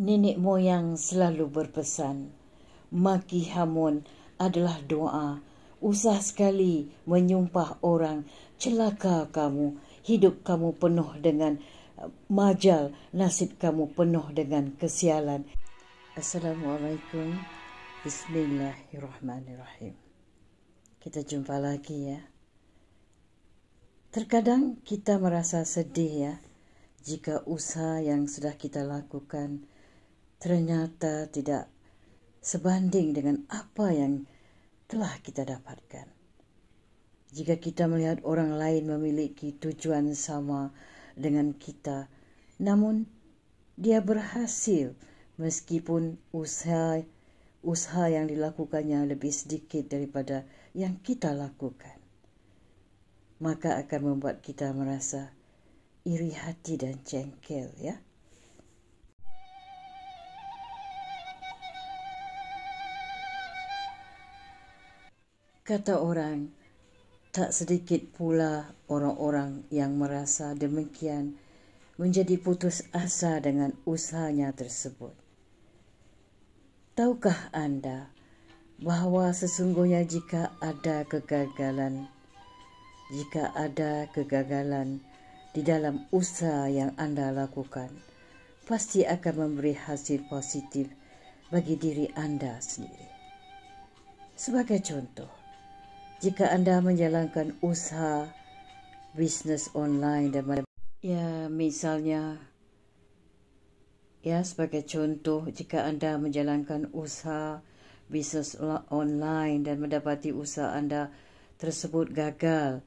Nenek moyang selalu berpesan, maki hamun adalah doa. Usah sekali menyumpah orang, celaka kamu, hidup kamu penuh dengan eh, majal, nasib kamu penuh dengan kesialan. Assalamualaikum. Bismillahirrahmanirrahim. Kita jumpa lagi ya. Terkadang kita merasa sedih ya jika usaha yang sudah kita lakukan ternyata tidak sebanding dengan apa yang telah kita dapatkan. Jika kita melihat orang lain memiliki tujuan sama dengan kita, namun dia berhasil meskipun usaha usaha yang dilakukannya lebih sedikit daripada yang kita lakukan maka akan membuat kita merasa iri hati dan cengkel ya kata orang. Tak sedikit pula orang-orang yang merasa demikian menjadi putus asa dengan usahanya tersebut. Tahukah anda bahawa sesungguhnya jika ada kegagalan, jika ada kegagalan di dalam usaha yang anda lakukan, pasti akan memberi hasil positif bagi diri anda sendiri. Sebagai contoh, jika anda menjalankan usaha bisnes online dan ya misalnya ya sebagai contoh jika anda menjalankan usaha bisnes online dan mendapati usaha anda tersebut gagal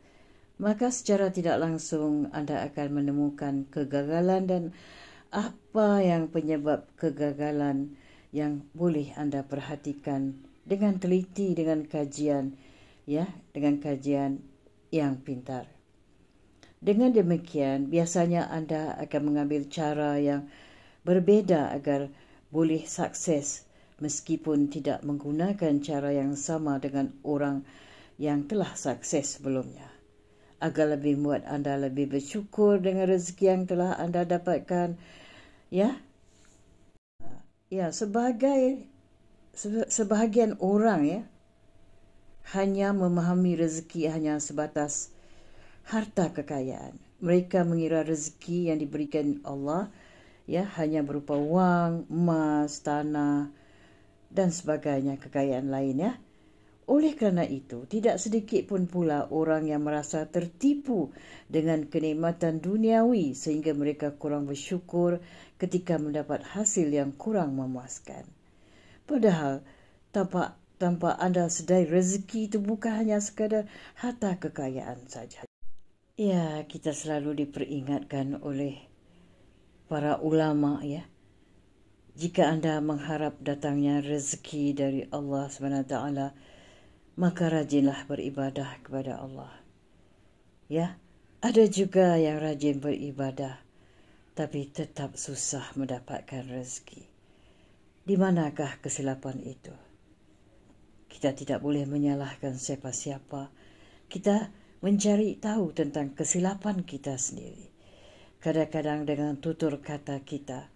maka secara tidak langsung anda akan menemukan kegagalan dan apa yang penyebab kegagalan yang boleh anda perhatikan dengan teliti dengan kajian ya dengan kajian yang pintar. Dengan demikian, biasanya anda akan mengambil cara yang berbeza agar boleh sukses meskipun tidak menggunakan cara yang sama dengan orang yang telah sukses sebelumnya. Agar lebih membuat anda lebih bersyukur dengan rezeki yang telah anda dapatkan. Ya, ya sebagai sebahagian orang ya, hanya memahami rezeki hanya sebatas harta kekayaan. Mereka mengira rezeki yang diberikan Allah ya hanya berupa wang, emas, tanah dan sebagainya kekayaan lain ya. Oleh kerana itu, tidak sedikit pun pula orang yang merasa tertipu dengan kenikmatan duniawi sehingga mereka kurang bersyukur ketika mendapat hasil yang kurang memuaskan. Padahal, tampak tanpa anda sedai rezeki itu bukan hanya sekadar harta kekayaan saja. Ya, kita selalu diperingatkan oleh para ulama ya. Jika anda mengharap datangnya rezeki dari Allah SWT, maka rajinlah beribadah kepada Allah. Ya, ada juga yang rajin beribadah tapi tetap susah mendapatkan rezeki. Di manakah kesilapan itu? kita tidak boleh menyalahkan siapa-siapa. Kita mencari tahu tentang kesilapan kita sendiri. Kadang-kadang dengan tutur kata kita,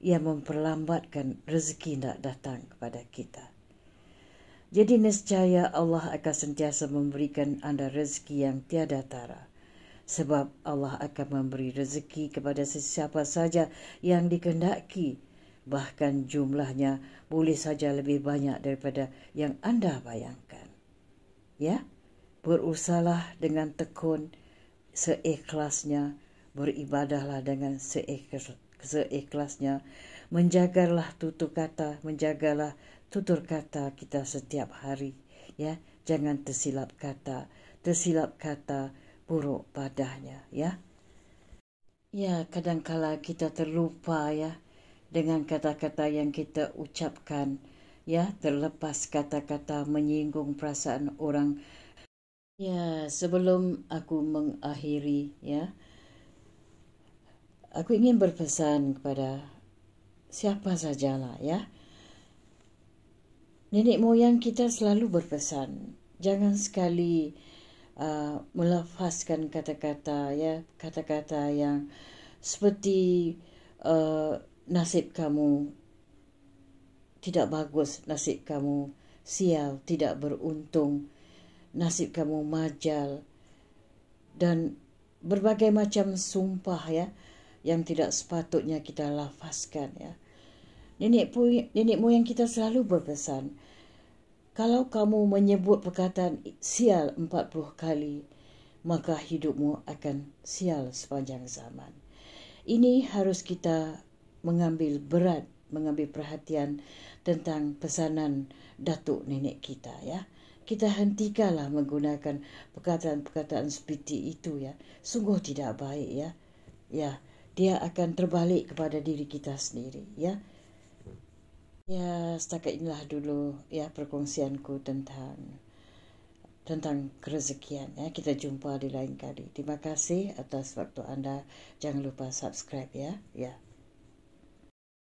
ia memperlambatkan rezeki nak datang kepada kita. Jadi nescaya Allah akan sentiasa memberikan anda rezeki yang tiada tara. Sebab Allah akan memberi rezeki kepada sesiapa saja yang dikendaki bahkan jumlahnya boleh saja lebih banyak daripada yang anda bayangkan. Ya, berusahalah dengan tekun, seikhlasnya, beribadahlah dengan seikhlasnya, menjagalah tutur kata, menjagalah tutur kata kita setiap hari. Ya, jangan tersilap kata, tersilap kata buruk padahnya. Ya, ya kadangkala kita terlupa ya, dengan kata-kata yang kita ucapkan ya terlepas kata-kata menyinggung perasaan orang ya sebelum aku mengakhiri ya aku ingin berpesan kepada siapa sajalah ya nenek moyang kita selalu berpesan jangan sekali uh, melafazkan kata-kata ya kata-kata yang seperti uh, nasib kamu tidak bagus, nasib kamu sial, tidak beruntung, nasib kamu majal dan berbagai macam sumpah ya yang tidak sepatutnya kita lafazkan ya. Nenek pun, nenek moyang kita selalu berpesan, kalau kamu menyebut perkataan sial 40 kali, maka hidupmu akan sial sepanjang zaman. Ini harus kita mengambil berat, mengambil perhatian tentang pesanan datuk nenek kita ya. Kita hentikanlah menggunakan perkataan-perkataan seperti itu ya. Sungguh tidak baik ya. Ya, dia akan terbalik kepada diri kita sendiri ya. Ya, setakat inilah dulu ya perkongsianku tentang tentang kerezekian ya. Kita jumpa di lain kali. Terima kasih atas waktu anda. Jangan lupa subscribe ya. Ya.